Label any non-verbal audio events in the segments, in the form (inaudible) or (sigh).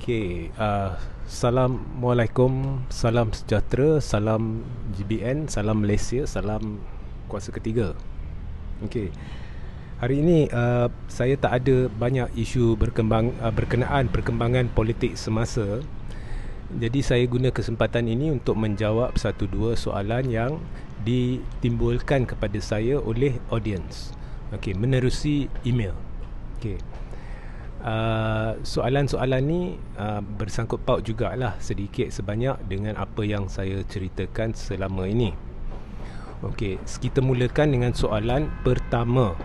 Okay, uh, Assalamualaikum, salam sejahtera, salam GBN, salam Malaysia, salam kuasa ketiga Okay, hari ini uh, saya tak ada banyak isu berkembang, uh, berkenaan perkembangan politik semasa Jadi saya guna kesempatan ini untuk menjawab satu dua soalan yang ditimbulkan kepada saya oleh audience Okay, menerusi email Okay uh, soalan-soalan ni uh, bersangkut paut jugalah sedikit sebanyak dengan apa yang saya ceritakan selama ini. Okey, kita mulakan dengan soalan pertama.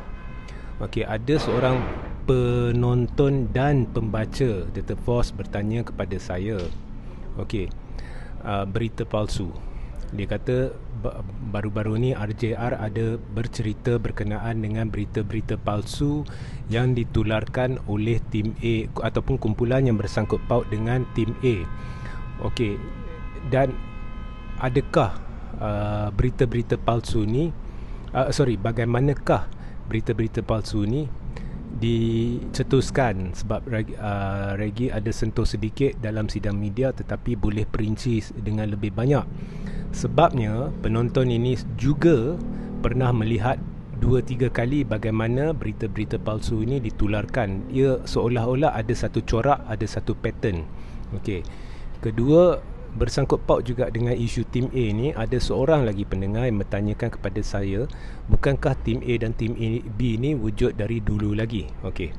Okey, ada seorang penonton dan pembaca The Force bertanya kepada saya. Okey. Uh, berita palsu. Dia kata baru-baru ni RJR ada bercerita berkenaan dengan berita-berita palsu yang ditularkan oleh tim A ataupun kumpulan yang bersangkut paut dengan tim A. Okey. Dan adakah uh, berita-berita palsu ni uh, sorry, bagaimanakah berita-berita palsu ni dicetuskan sebab Regi, uh, Regi ada sentuh sedikit dalam sidang media tetapi boleh perinci dengan lebih banyak. Sebabnya penonton ini juga pernah melihat dua tiga kali bagaimana berita-berita palsu ini ditularkan. Ia seolah-olah ada satu corak, ada satu pattern. Okey. Kedua, bersangkut paut juga dengan isu tim A ni ada seorang lagi pendengar yang bertanyakan kepada saya bukankah tim A dan tim A, B ni wujud dari dulu lagi okey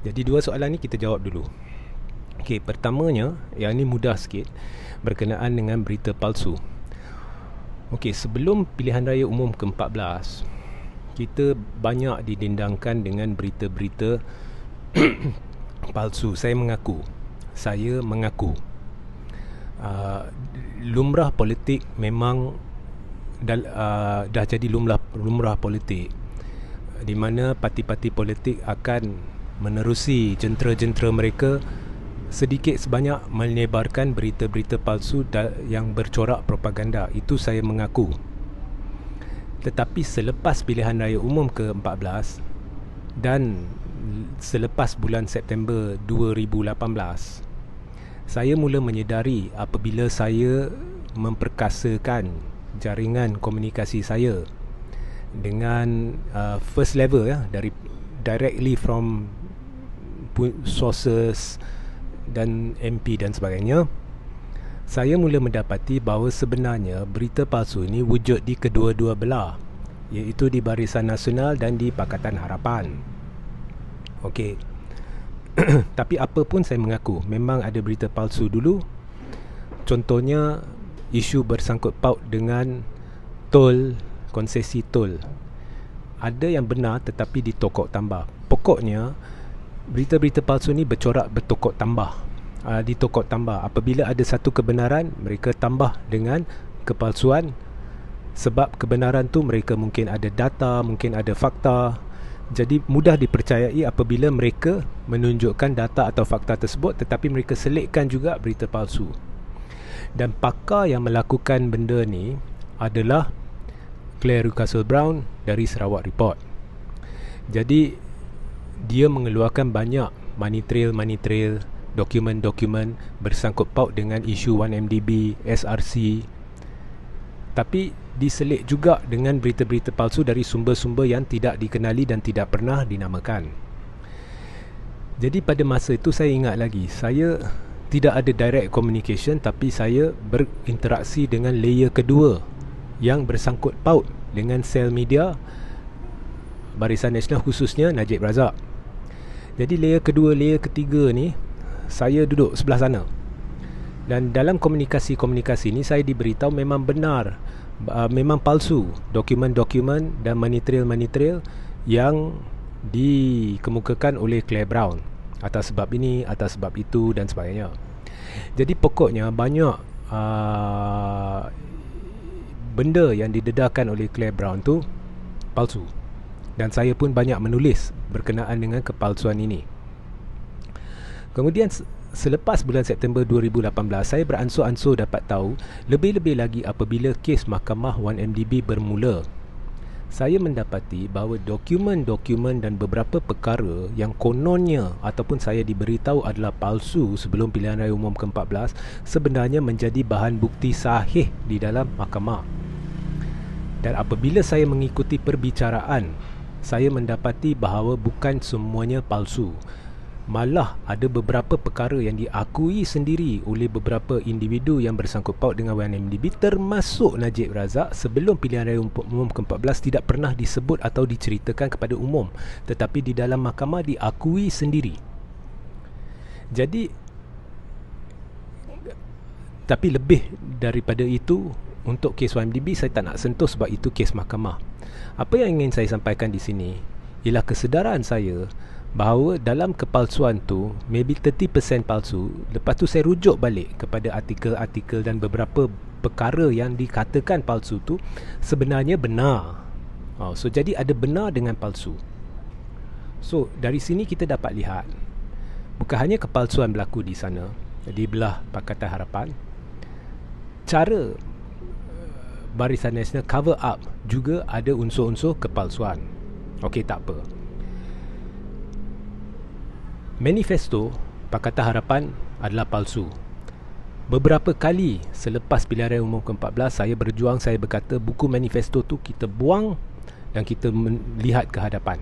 jadi dua soalan ni kita jawab dulu okey pertamanya yang ni mudah sikit berkenaan dengan berita palsu okey sebelum pilihan raya umum ke-14 kita banyak didendangkan dengan berita-berita (clears throat) palsu. Saya mengaku. Saya mengaku. Uh, lumrah politik memang dah, uh, dah jadi lumrah, lumrah politik di mana parti-parti politik akan menerusi jentera-jentera mereka sedikit sebanyak menyebarkan berita-berita palsu yang bercorak propaganda itu saya mengaku tetapi selepas pilihan raya umum ke-14 dan selepas bulan September 2018 saya mula menyedari apabila saya memperkasakan jaringan komunikasi saya dengan uh, first level ya dari directly from sources dan MP dan sebagainya saya mula mendapati bahawa sebenarnya berita palsu ini wujud di kedua-dua belah iaitu di Barisan Nasional dan di Pakatan Harapan. Okey. (clears throat) Tapi apa pun saya mengaku, memang ada berita palsu dulu. Contohnya isu bersangkut paut dengan tol, konsesi tol. Ada yang benar tetapi ditokok tambah. Pokoknya berita-berita palsu ni bercorak bertokok tambah uh, di tambah apabila ada satu kebenaran mereka tambah dengan kepalsuan sebab kebenaran tu mereka mungkin ada data mungkin ada fakta jadi mudah dipercayai apabila mereka menunjukkan data atau fakta tersebut tetapi mereka selitkan juga berita palsu dan pakar yang melakukan benda ni adalah Claire Castle Brown dari Sarawak Report jadi dia mengeluarkan banyak money trail money trail dokumen-dokumen bersangkut paut dengan isu 1MDB, SRC tapi diselit juga dengan berita-berita palsu dari sumber-sumber yang tidak dikenali dan tidak pernah dinamakan. Jadi pada masa itu saya ingat lagi, saya tidak ada direct communication tapi saya berinteraksi dengan layer kedua yang bersangkut paut dengan sel media Barisan Nasional khususnya Najib Razak. Jadi layer kedua, layer ketiga ni saya duduk sebelah sana dan dalam komunikasi-komunikasi ini saya diberitahu memang benar uh, memang palsu dokumen-dokumen dan manitril-manitril yang dikemukakan oleh Claire Brown atas sebab ini atas sebab itu dan sebagainya jadi pokoknya banyak uh, benda yang didedahkan oleh Claire Brown tu palsu dan saya pun banyak menulis berkenaan dengan kepalsuan ini Kemudian selepas bulan September 2018, saya beransur-ansur dapat tahu lebih-lebih lagi apabila kes mahkamah 1MDB bermula. Saya mendapati bahawa dokumen-dokumen dan beberapa perkara yang kononnya ataupun saya diberitahu adalah palsu sebelum pilihan raya umum ke-14 sebenarnya menjadi bahan bukti sahih di dalam mahkamah. Dan apabila saya mengikuti perbicaraan, saya mendapati bahawa bukan semuanya palsu. Malah ada beberapa perkara yang diakui sendiri oleh beberapa individu yang bersangkut paut dengan YNMDB termasuk Najib Razak sebelum pilihan raya umum ke-14 tidak pernah disebut atau diceritakan kepada umum tetapi di dalam mahkamah diakui sendiri. Jadi tapi lebih daripada itu untuk kes YMDB saya tak nak sentuh sebab itu kes mahkamah. Apa yang ingin saya sampaikan di sini ialah kesedaran saya bahawa dalam kepalsuan tu maybe 30% palsu lepas tu saya rujuk balik kepada artikel-artikel dan beberapa perkara yang dikatakan palsu tu sebenarnya benar oh, so jadi ada benar dengan palsu so dari sini kita dapat lihat bukan hanya kepalsuan berlaku di sana di belah Pakatan Harapan cara eh, Barisan Nasional cover up juga ada unsur-unsur kepalsuan Okey tak apa Manifesto Pakatan Harapan adalah palsu. Beberapa kali selepas pilihan raya umum ke-14, saya berjuang, saya berkata buku manifesto tu kita buang dan kita melihat ke hadapan.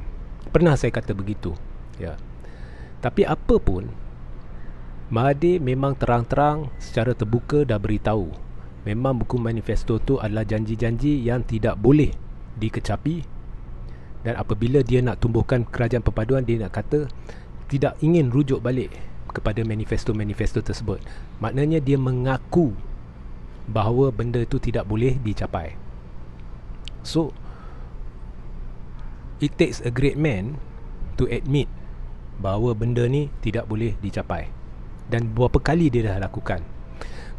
Pernah saya kata begitu. Ya. Tapi apa pun, Mahathir memang terang-terang secara terbuka dah beritahu memang buku manifesto tu adalah janji-janji yang tidak boleh dikecapi dan apabila dia nak tumbuhkan kerajaan perpaduan dia nak kata tidak ingin rujuk balik kepada manifesto-manifesto tersebut. Maknanya dia mengaku bahawa benda itu tidak boleh dicapai. So it takes a great man to admit bahawa benda ni tidak boleh dicapai dan berapa kali dia dah lakukan.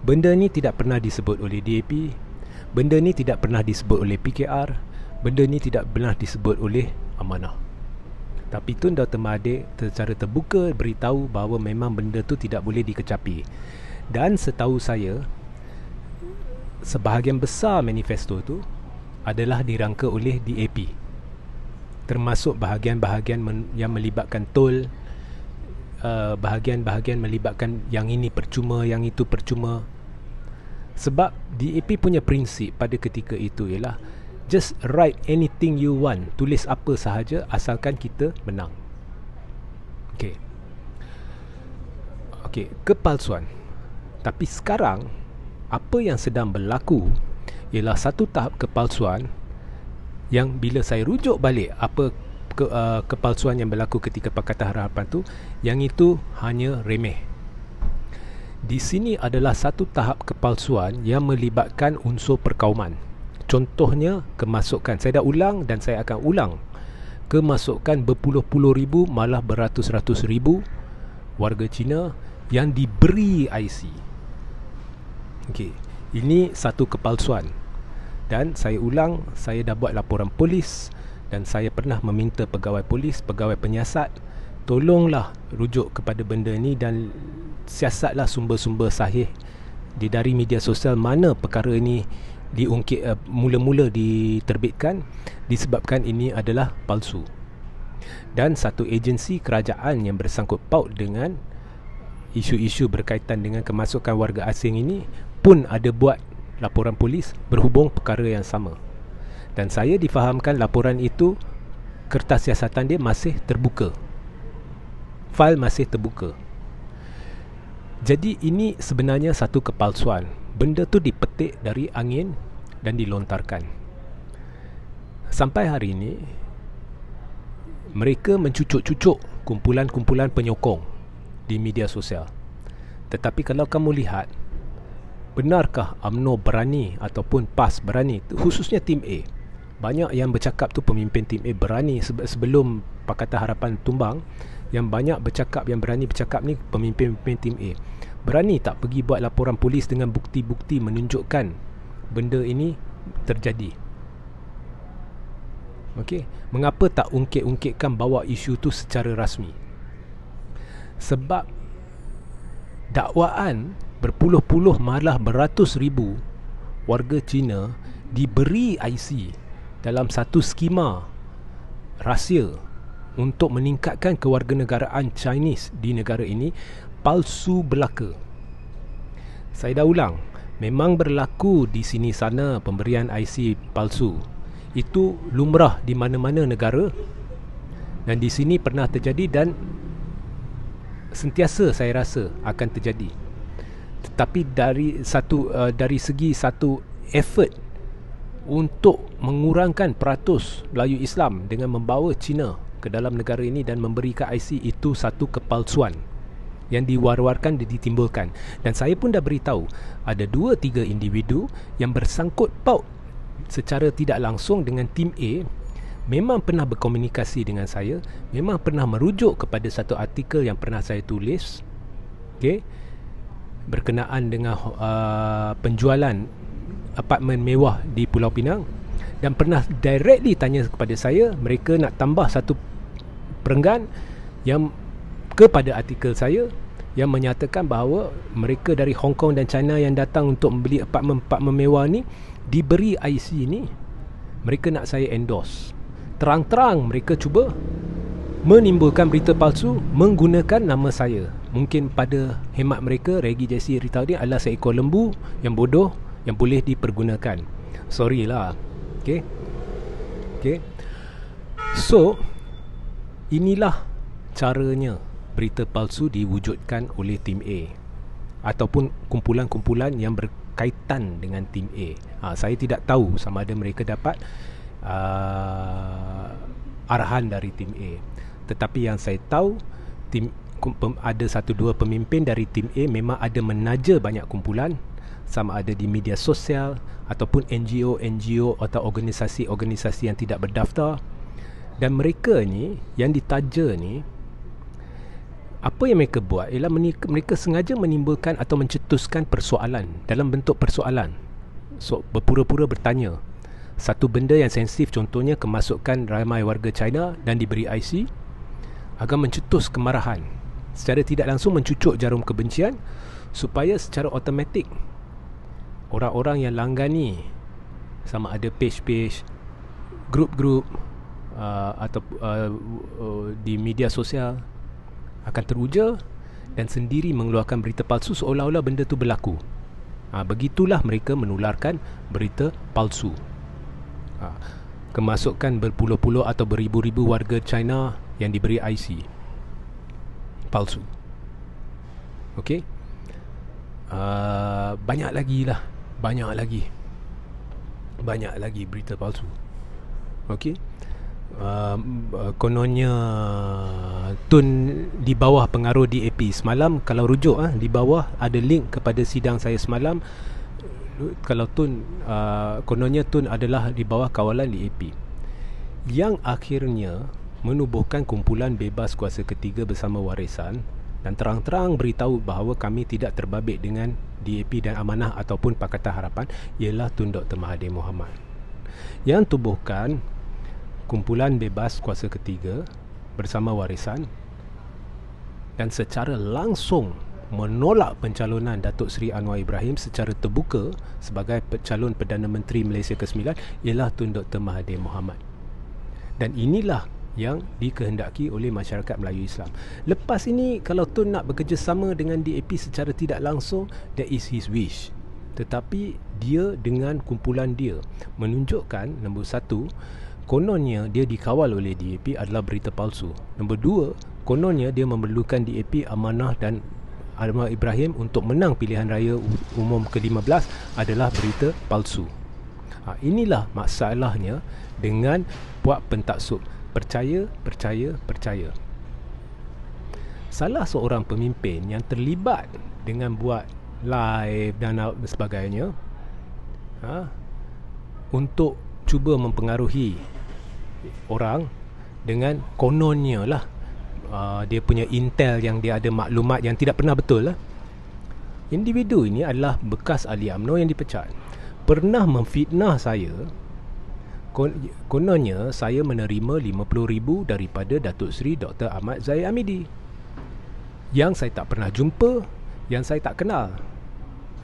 Benda ni tidak pernah disebut oleh DAP. Benda ni tidak pernah disebut oleh PKR. Benda ni tidak pernah disebut oleh amanah. Tapi Tun Dr. Mahathir secara terbuka beritahu bahawa memang benda tu tidak boleh dikecapi. Dan setahu saya, sebahagian besar manifesto tu adalah dirangka oleh DAP. Termasuk bahagian-bahagian yang melibatkan tol, uh, bahagian-bahagian melibatkan yang ini percuma, yang itu percuma. Sebab DAP punya prinsip pada ketika itu ialah just write anything you want tulis apa sahaja asalkan kita menang Okay, okay, kepalsuan tapi sekarang apa yang sedang berlaku ialah satu tahap kepalsuan yang bila saya rujuk balik apa ke, uh, kepalsuan yang berlaku ketika Pakatan Harapan tu yang itu hanya remeh di sini adalah satu tahap kepalsuan yang melibatkan unsur perkauman Contohnya kemasukan Saya dah ulang dan saya akan ulang Kemasukan berpuluh-puluh ribu Malah beratus-ratus ribu Warga Cina yang diberi IC okay. Ini satu kepalsuan Dan saya ulang Saya dah buat laporan polis Dan saya pernah meminta pegawai polis Pegawai penyiasat Tolonglah rujuk kepada benda ni Dan siasatlah sumber-sumber sahih di dari media sosial mana perkara ini diungkit uh, mula-mula diterbitkan disebabkan ini adalah palsu. Dan satu agensi kerajaan yang bersangkut paut dengan isu-isu berkaitan dengan kemasukan warga asing ini pun ada buat laporan polis berhubung perkara yang sama. Dan saya difahamkan laporan itu kertas siasatan dia masih terbuka. Fail masih terbuka. Jadi ini sebenarnya satu kepalsuan benda tu dipetik dari angin dan dilontarkan. Sampai hari ini, mereka mencucuk-cucuk kumpulan-kumpulan penyokong di media sosial. Tetapi kalau kamu lihat, benarkah AMNO berani ataupun PAS berani, khususnya tim A? Banyak yang bercakap tu pemimpin tim A berani sebelum Pakatan Harapan tumbang, yang banyak bercakap, yang berani bercakap ni pemimpin-pemimpin tim A berani tak pergi buat laporan polis dengan bukti-bukti menunjukkan benda ini terjadi Okey, mengapa tak ungkit-ungkitkan bawa isu tu secara rasmi? Sebab dakwaan berpuluh-puluh malah beratus ribu warga Cina diberi IC dalam satu skema rahsia untuk meningkatkan kewarganegaraan Chinese di negara ini palsu belaka. Saya dah ulang, memang berlaku di sini sana pemberian IC palsu. Itu lumrah di mana-mana negara dan di sini pernah terjadi dan sentiasa saya rasa akan terjadi. Tetapi dari satu uh, dari segi satu effort untuk mengurangkan peratus Melayu Islam dengan membawa Cina ke dalam negara ini dan memberikan IC itu satu kepalsuan yang diwar-warkan dan ditimbulkan dan saya pun dah beritahu ada dua tiga individu yang bersangkut paut secara tidak langsung dengan tim A memang pernah berkomunikasi dengan saya memang pernah merujuk kepada satu artikel yang pernah saya tulis okey berkenaan dengan uh, penjualan apartmen mewah di Pulau Pinang dan pernah directly tanya kepada saya mereka nak tambah satu perenggan yang kepada artikel saya yang menyatakan bahawa mereka dari Hong Kong dan China yang datang untuk membeli apartmen-apartmen mewah ni diberi IC ni mereka nak saya endorse terang-terang mereka cuba menimbulkan berita palsu menggunakan nama saya mungkin pada hemat mereka Reggie Jesse Ritau adalah seekor lembu yang bodoh yang boleh dipergunakan sorry lah okay. okay. so inilah caranya berita palsu diwujudkan oleh tim A ataupun kumpulan-kumpulan yang berkaitan dengan tim A. Ha, saya tidak tahu sama ada mereka dapat uh, arahan dari tim A. Tetapi yang saya tahu tim ada satu dua pemimpin dari tim A memang ada menaja banyak kumpulan sama ada di media sosial ataupun NGO NGO atau organisasi-organisasi yang tidak berdaftar dan mereka ni yang ditaja ni apa yang mereka buat ialah mereka, mereka sengaja menimbulkan atau mencetuskan persoalan dalam bentuk persoalan so berpura-pura bertanya satu benda yang sensitif contohnya kemasukan ramai warga China dan diberi IC agar mencetus kemarahan secara tidak langsung mencucuk jarum kebencian supaya secara automatik orang-orang yang langgani sama ada page-page group-group uh, atau uh, uh, di media sosial akan teruja dan sendiri mengeluarkan berita palsu seolah-olah benda itu berlaku. Ha, begitulah mereka menularkan berita palsu. Ha, kemasukan berpuluh-puluh atau beribu-ribu warga China yang diberi IC palsu. Okey. Uh, banyak lagi lah banyak lagi banyak lagi berita palsu okey Um, uh, kononnya tun di bawah pengaruh DAP semalam kalau rujuk ah uh, di bawah ada link kepada sidang saya semalam kalau tun uh, kononnya tun adalah di bawah kawalan DAP yang akhirnya menubuhkan kumpulan bebas kuasa ketiga bersama warisan dan terang-terang beritahu bahawa kami tidak terbabit dengan DAP dan Amanah ataupun Pakatan Harapan ialah Tun Dr. Mahathir Mohamad yang tubuhkan kumpulan bebas kuasa ketiga bersama warisan dan secara langsung menolak pencalonan Datuk Seri Anwar Ibrahim secara terbuka sebagai calon Perdana Menteri Malaysia ke-9 ialah Tun Dr. Mahathir Mohamad. Dan inilah yang dikehendaki oleh masyarakat Melayu Islam. Lepas ini kalau Tun nak bekerjasama dengan DAP secara tidak langsung, that is his wish. Tetapi dia dengan kumpulan dia menunjukkan nombor satu, kononnya dia dikawal oleh DAP adalah berita palsu. Nombor dua, kononnya dia memerlukan DAP amanah dan Ahmad Ibrahim untuk menang pilihan raya umum ke-15 adalah berita palsu. Ha, inilah masalahnya dengan buat pentaksub. Percaya, percaya, percaya. Salah seorang pemimpin yang terlibat dengan buat live dan sebagainya ha, untuk cuba mempengaruhi orang dengan kononnya lah uh, dia punya intel yang dia ada maklumat yang tidak pernah betul lah individu ini adalah bekas ahli UMNO yang dipecat pernah memfitnah saya kononnya saya menerima RM50,000 daripada Datuk Seri Dr. Ahmad Zahid Amidi yang saya tak pernah jumpa yang saya tak kenal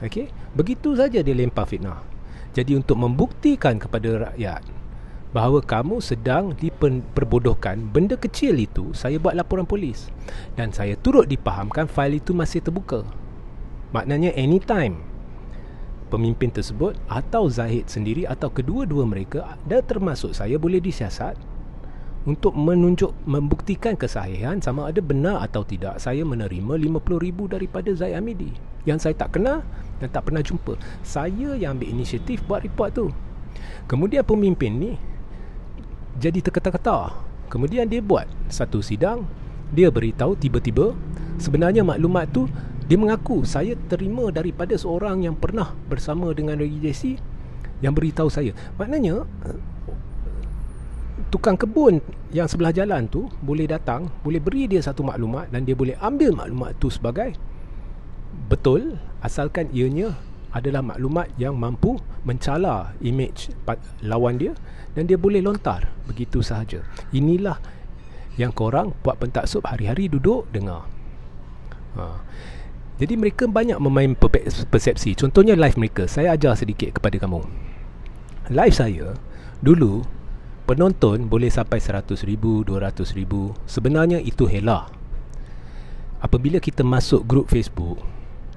Okay, begitu saja dia lempar fitnah. Jadi untuk membuktikan kepada rakyat bahawa kamu sedang diperbodohkan benda kecil itu saya buat laporan polis dan saya turut dipahamkan fail itu masih terbuka maknanya anytime pemimpin tersebut atau Zahid sendiri atau kedua-dua mereka dan termasuk saya boleh disiasat untuk menunjuk membuktikan kesahihan sama ada benar atau tidak saya menerima 50000 daripada Zaid Amidi yang saya tak kenal dan tak pernah jumpa saya yang ambil inisiatif buat report tu kemudian pemimpin ni jadi terketa-keta. Kemudian dia buat satu sidang, dia beritahu tiba-tiba sebenarnya maklumat tu dia mengaku saya terima daripada seorang yang pernah bersama dengan Jesse yang beritahu saya. Maknanya tukang kebun yang sebelah jalan tu boleh datang, boleh beri dia satu maklumat dan dia boleh ambil maklumat tu sebagai betul asalkan ianya adalah maklumat yang mampu mencala image lawan dia dan dia boleh lontar begitu sahaja. Inilah yang korang buat pentaksub hari-hari duduk dengar. Ha. Jadi mereka banyak memain persepsi. Contohnya live mereka. Saya ajar sedikit kepada kamu. Live saya dulu penonton boleh sampai 100 ribu, 200 ribu. Sebenarnya itu hela. Apabila kita masuk grup Facebook,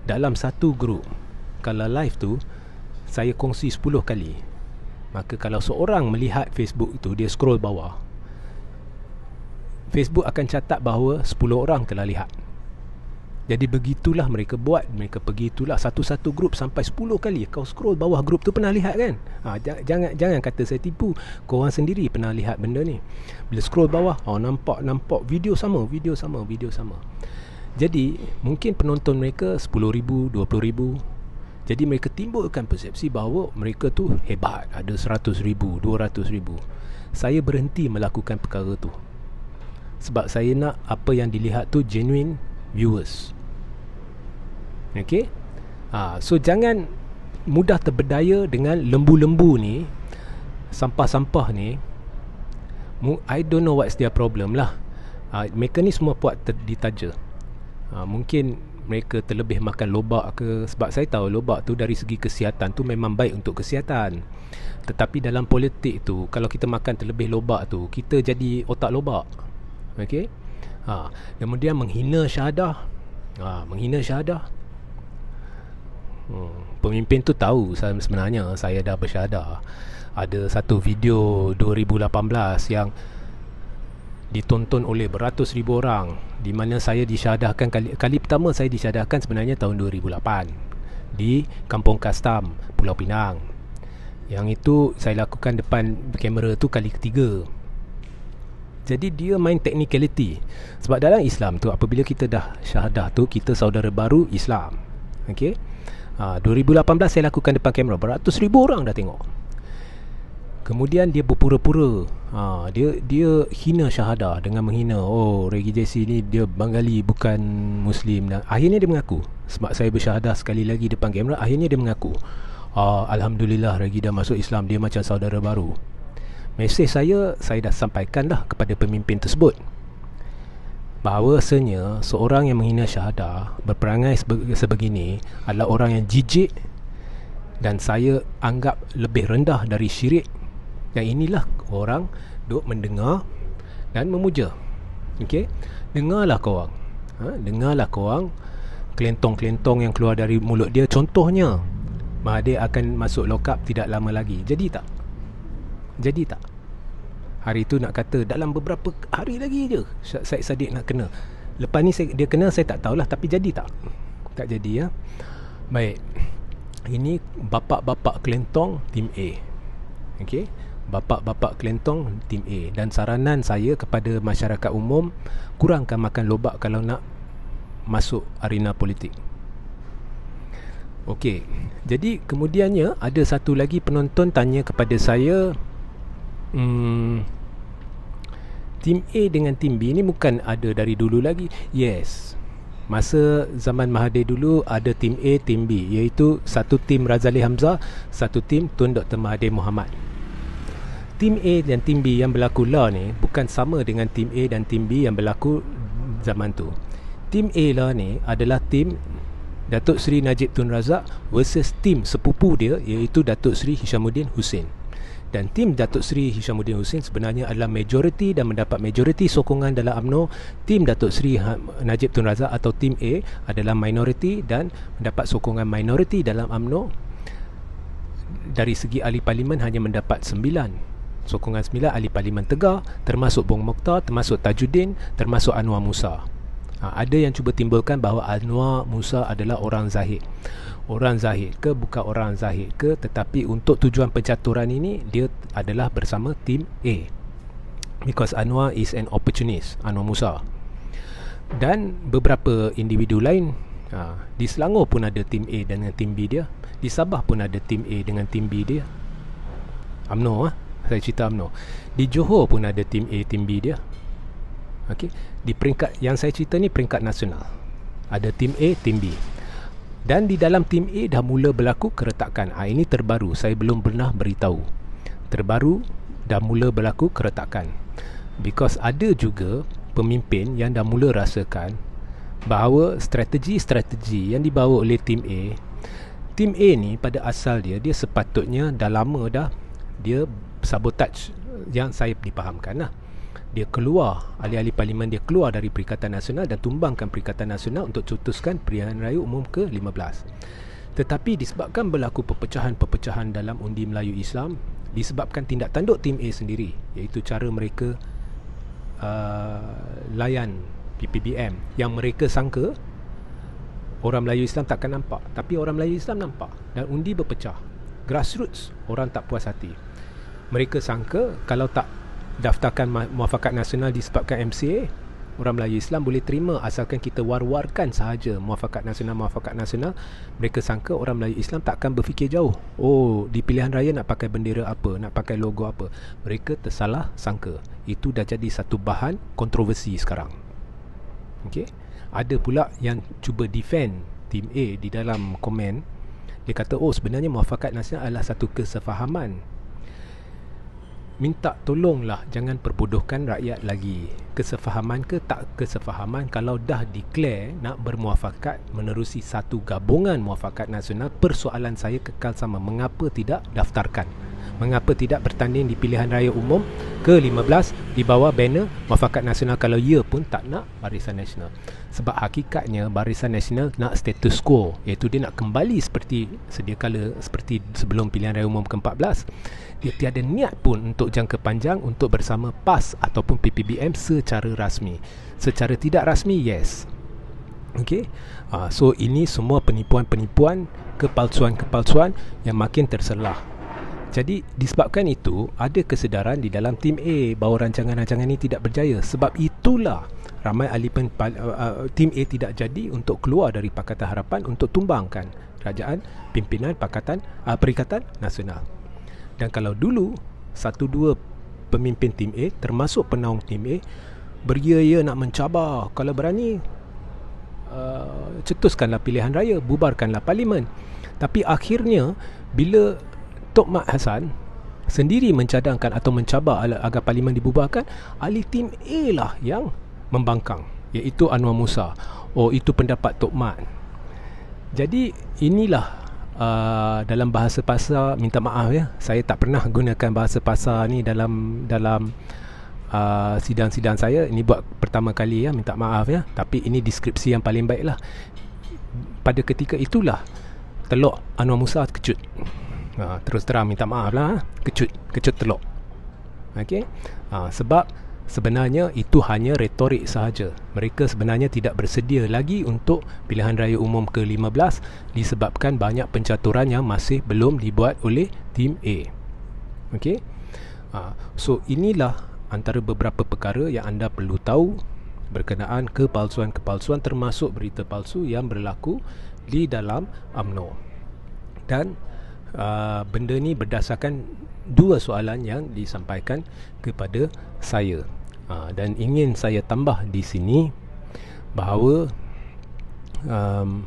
dalam satu grup, kalau live tu, saya kongsi 10 kali maka kalau seorang melihat Facebook itu dia scroll bawah Facebook akan catat bahawa 10 orang telah lihat jadi begitulah mereka buat mereka pergi itulah satu-satu grup sampai 10 kali kau scroll bawah grup tu pernah lihat kan ha, jangan jangan kata saya tipu kau orang sendiri pernah lihat benda ni bila scroll bawah oh nampak nampak video sama video sama video sama jadi mungkin penonton mereka 10 ribu 20 ribu jadi mereka timbulkan persepsi bahawa mereka tu hebat, ada 100 ribu, 200 ribu. Saya berhenti melakukan perkara tu. Sebab saya nak apa yang dilihat tu genuine viewers. Okay? Ha, so jangan mudah terbedaya dengan lembu-lembu ni, sampah-sampah ni. I don't know what's their problem lah. Ha, mereka ni semua buat ter- ditaja. Ha, mungkin mereka terlebih makan lobak ke sebab saya tahu lobak tu dari segi kesihatan tu memang baik untuk kesihatan tetapi dalam politik tu kalau kita makan terlebih lobak tu kita jadi otak lobak okey ha kemudian menghina syahadah ha menghina syahadah hmm. pemimpin tu tahu sebenarnya saya dah bersyahadah ada satu video 2018 yang ditonton oleh beratus ribu orang di mana saya disyadahkan kali, kali pertama saya disyadahkan sebenarnya tahun 2008 di Kampung Kastam, Pulau Pinang. Yang itu saya lakukan depan kamera tu kali ketiga. Jadi dia main technicality. Sebab dalam Islam tu apabila kita dah syahadah tu kita saudara baru Islam. Okey. Ha, ah, 2018 saya lakukan depan kamera beratus ribu orang dah tengok. Kemudian dia berpura-pura ha, Dia dia hina Syahada dengan menghina Oh Regi JC ni dia Bengali bukan Muslim dan Akhirnya dia mengaku Sebab saya bersyahada sekali lagi depan kamera Akhirnya dia mengaku uh, Alhamdulillah Regi dah masuk Islam Dia macam saudara baru Mesej saya saya dah sampaikan dah kepada pemimpin tersebut bahawa Bahawasanya seorang yang menghina Syahada Berperangai sebegini adalah orang yang jijik dan saya anggap lebih rendah dari syirik yang inilah orang duk mendengar dan memuja. Okey. Dengarlah kau orang. Ha? dengarlah kau orang kelentong-kelentong yang keluar dari mulut dia contohnya Mahathir akan masuk lokap tidak lama lagi. Jadi tak? Jadi tak? Hari itu nak kata dalam beberapa hari lagi je Syed Saddiq nak kena. Lepas ni saya, dia kena saya tak tahulah tapi jadi tak? Tak jadi ya. Baik. Ini bapak-bapak kelentong tim A. Okey bapak-bapak kelentong tim A dan saranan saya kepada masyarakat umum kurangkan makan lobak kalau nak masuk arena politik. Okey. Jadi kemudiannya ada satu lagi penonton tanya kepada saya hmm tim A dengan tim B ni bukan ada dari dulu lagi. Yes. Masa zaman Mahathir dulu ada tim A, tim B iaitu satu tim Razali Hamzah, satu tim Tun Dr Mahathir Muhammad. Tim A dan Tim B yang berlaku lah ni bukan sama dengan Tim A dan Tim B yang berlaku zaman tu. Tim A lah ni adalah Tim Datuk Seri Najib Tun Razak versus Tim sepupu dia iaitu Datuk Seri Hishamuddin Hussein. Dan tim Datuk Seri Hishamuddin Hussein sebenarnya adalah majoriti dan mendapat majoriti sokongan dalam amno. Tim Datuk Seri ha-, Najib Tun Razak atau tim A adalah minoriti dan mendapat sokongan minoriti dalam amno. Dari segi ahli parlimen hanya mendapat sokongan 9 ahli parlimen tegar termasuk Bong Mokhtar, termasuk Tajuddin, termasuk Anwar Musa. Ha, ada yang cuba timbulkan bahawa Anwar Musa adalah orang zahid. Orang zahid ke bukan orang zahid ke tetapi untuk tujuan pencaturan ini dia adalah bersama tim A. Because Anwar is an opportunist, Anwar Musa. Dan beberapa individu lain ha, di Selangor pun ada tim A dengan tim B dia. Di Sabah pun ada tim A dengan tim B dia. UMNO ah. Ha? saya cerita UMNO di Johor pun ada tim A tim B dia okay? di peringkat yang saya cerita ni peringkat nasional ada tim A tim B dan di dalam tim A dah mula berlaku keretakan ha, ini terbaru saya belum pernah beritahu terbaru dah mula berlaku keretakan because ada juga pemimpin yang dah mula rasakan bahawa strategi-strategi yang dibawa oleh tim A tim A ni pada asal dia dia sepatutnya dah lama dah dia sabotaj yang saya dipahamkan lah. Dia keluar, ahli-ahli parlimen dia keluar dari Perikatan Nasional dan tumbangkan Perikatan Nasional untuk cutuskan Perihan Raya Umum ke-15. Tetapi disebabkan berlaku perpecahan-perpecahan dalam undi Melayu Islam, disebabkan tindak tanduk tim A sendiri, iaitu cara mereka uh, layan PPBM yang mereka sangka orang Melayu Islam takkan nampak. Tapi orang Melayu Islam nampak dan undi berpecah. Grassroots orang tak puas hati mereka sangka kalau tak daftarkan muafakat nasional disebabkan MCA orang Melayu Islam boleh terima asalkan kita war-warkan sahaja muafakat nasional muafakat nasional mereka sangka orang Melayu Islam takkan berfikir jauh oh di pilihan raya nak pakai bendera apa nak pakai logo apa mereka tersalah sangka itu dah jadi satu bahan kontroversi sekarang okey ada pula yang cuba defend tim A di dalam komen dia kata oh sebenarnya muafakat nasional adalah satu kesefahaman minta tolonglah jangan perbodohkan rakyat lagi. Kesefahaman ke tak kesefahaman kalau dah declare nak bermuafakat menerusi satu gabungan muafakat nasional, persoalan saya kekal sama. Mengapa tidak daftarkan? Mengapa tidak bertanding di pilihan raya umum ke-15 di bawah banner muafakat nasional kalau ia pun tak nak barisan nasional? sebab hakikatnya barisan nasional nak status quo iaitu dia nak kembali seperti sedia kala seperti sebelum pilihan raya umum ke-14 dia tiada niat pun untuk jangka panjang untuk bersama PAS ataupun PPBM secara rasmi secara tidak rasmi yes Okay, uh, ah, so ini semua penipuan-penipuan, kepalsuan-kepalsuan yang makin terselah. Jadi disebabkan itu ada kesedaran di dalam tim A bahawa rancangan-rancangan ini tidak berjaya. Sebab itulah ramai ahli pen, uh, uh tim A tidak jadi untuk keluar dari Pakatan Harapan untuk tumbangkan kerajaan pimpinan Pakatan uh, Perikatan Nasional. Dan kalau dulu satu dua pemimpin tim A termasuk penaung tim A beria-ia nak mencabar kalau berani uh, cetuskanlah pilihan raya bubarkanlah parlimen tapi akhirnya bila Tok Mat Hassan sendiri mencadangkan atau mencabar agar parlimen dibubarkan ahli tim A lah yang membangkang iaitu Anwar Musa oh itu pendapat Tok Mat jadi inilah uh, dalam bahasa pasar minta maaf ya saya tak pernah gunakan bahasa pasar ni dalam dalam uh, sidang-sidang saya ini buat pertama kali ya minta maaf ya tapi ini deskripsi yang paling baik lah pada ketika itulah telok Anwar Musa kecut uh, terus terang minta maaf lah kecut kecut telok Okay? Uh, sebab Sebenarnya itu hanya retorik sahaja. Mereka sebenarnya tidak bersedia lagi untuk pilihan raya umum ke-15 disebabkan banyak pencaturan yang masih belum dibuat oleh tim A. Okey. Ah, so inilah antara beberapa perkara yang anda perlu tahu berkenaan kepalsuan-kepalsuan termasuk berita palsu yang berlaku di dalam UMNO. Dan Ah, benda ni berdasarkan dua soalan yang disampaikan kepada saya uh, dan ingin saya tambah di sini bahawa um,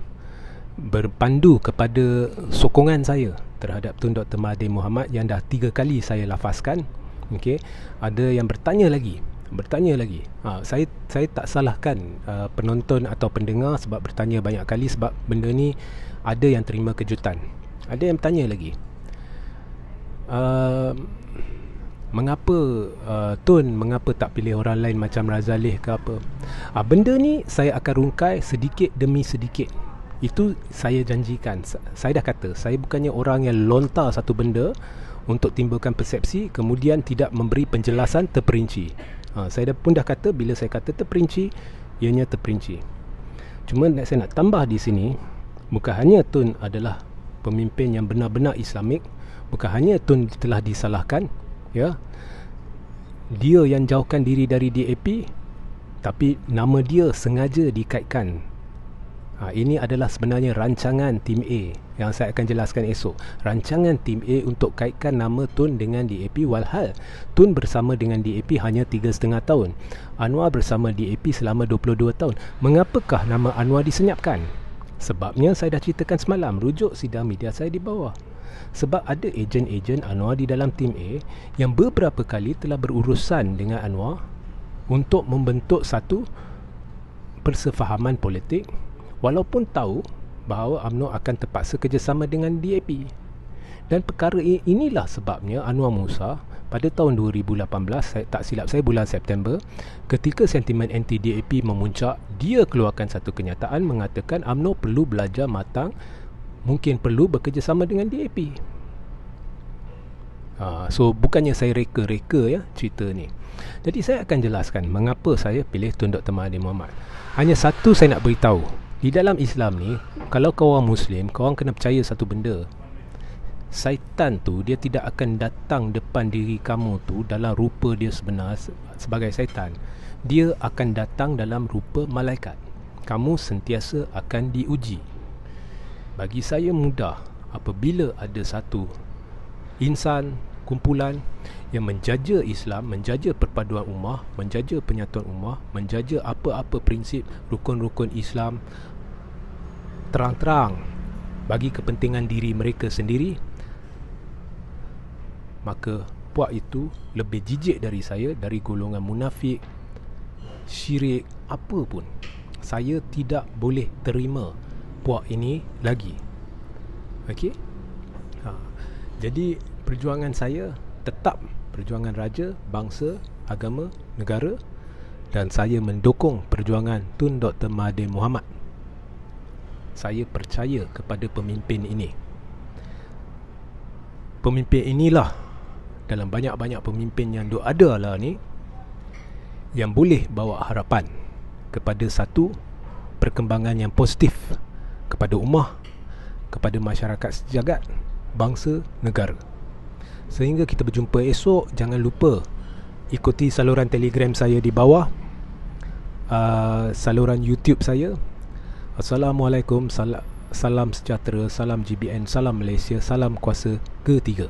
berpandu kepada sokongan saya terhadap Tun Dr. Mahathir Mohamad yang dah tiga kali saya lafazkan okay, ada yang bertanya lagi bertanya lagi ha, saya saya tak salahkan uh, penonton atau pendengar sebab bertanya banyak kali sebab benda ni ada yang terima kejutan ada yang tanya lagi. Uh, mengapa uh, Tun mengapa tak pilih orang lain macam Razalih ke apa? uh, benda ni saya akan rungkai sedikit demi sedikit. Itu saya janjikan. Saya dah kata, saya bukannya orang yang lontar satu benda untuk timbulkan persepsi kemudian tidak memberi penjelasan terperinci. Ha, saya pun dah kata bila saya kata terperinci, ianya terperinci. Cuma saya nak tambah di sini, bukan hanya Tun adalah pemimpin yang benar-benar islamik bukan hanya Tun telah disalahkan ya dia yang jauhkan diri dari DAP tapi nama dia sengaja dikaitkan ha, ini adalah sebenarnya rancangan tim A yang saya akan jelaskan esok rancangan tim A untuk kaitkan nama Tun dengan DAP walhal Tun bersama dengan DAP hanya 3.5 tahun Anwar bersama DAP selama 22 tahun mengapakah nama Anwar disenyapkan? Sebabnya saya dah ceritakan semalam rujuk sidang media saya di bawah. Sebab ada ejen-ejen Anwar di dalam tim A yang beberapa kali telah berurusan dengan Anwar untuk membentuk satu persefahaman politik walaupun tahu bahawa UMNO akan terpaksa kerjasama dengan DAP dan perkara inilah sebabnya Anwar Musa pada tahun 2018 saya tak silap saya bulan September ketika sentimen anti DAP memuncak dia keluarkan satu kenyataan mengatakan AMNO perlu belajar matang mungkin perlu bekerjasama dengan DAP Ha, so bukannya saya reka-reka ya cerita ni. Jadi saya akan jelaskan mengapa saya pilih Tun Dr. Mahathir Mohamad. Hanya satu saya nak beritahu. Di dalam Islam ni, kalau kau orang Muslim, kau orang kena percaya satu benda syaitan tu dia tidak akan datang depan diri kamu tu dalam rupa dia sebenar sebagai syaitan dia akan datang dalam rupa malaikat kamu sentiasa akan diuji bagi saya mudah apabila ada satu insan kumpulan yang menjaja Islam, menjaja perpaduan ummah, menjaja penyatuan ummah, menjaja apa-apa prinsip rukun-rukun Islam terang-terang bagi kepentingan diri mereka sendiri maka puak itu lebih jijik dari saya dari golongan munafik syirik apa pun saya tidak boleh terima puak ini lagi okey ha jadi perjuangan saya tetap perjuangan raja bangsa agama negara dan saya mendukung perjuangan Tun Dr Mahathir Mohamad saya percaya kepada pemimpin ini pemimpin inilah dalam banyak-banyak pemimpin yang duk ada lah ni yang boleh bawa harapan kepada satu perkembangan yang positif kepada ummah kepada masyarakat sejagat bangsa negara sehingga kita berjumpa esok jangan lupa ikuti saluran telegram saya di bawah uh, saluran youtube saya Assalamualaikum salam, salam sejahtera salam GBN salam Malaysia salam kuasa ketiga